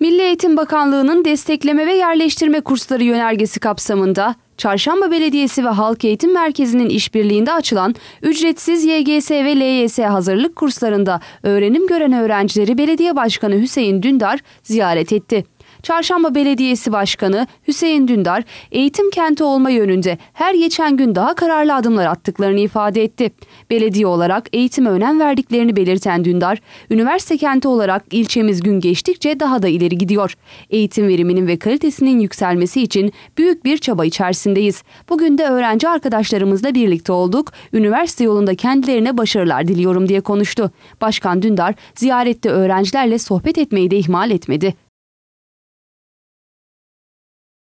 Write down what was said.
Milli Eğitim Bakanlığı'nın destekleme ve yerleştirme kursları yönergesi kapsamında Çarşamba Belediyesi ve Halk Eğitim Merkezi'nin işbirliğinde açılan ücretsiz YGS ve LYS hazırlık kurslarında öğrenim gören öğrencileri Belediye Başkanı Hüseyin Dündar ziyaret etti. Çarşamba Belediyesi Başkanı Hüseyin Dündar eğitim kenti olma yönünde her geçen gün daha kararlı adımlar attıklarını ifade etti. Belediye olarak eğitime önem verdiklerini belirten Dündar, üniversite kenti olarak ilçemiz gün geçtikçe daha da ileri gidiyor. Eğitim veriminin ve kalitesinin yükselmesi için büyük bir çaba içerisindeyiz. Bugün de öğrenci arkadaşlarımızla birlikte olduk. Üniversite yolunda kendilerine başarılar diliyorum diye konuştu. Başkan Dündar ziyarette öğrencilerle sohbet etmeyi de ihmal etmedi.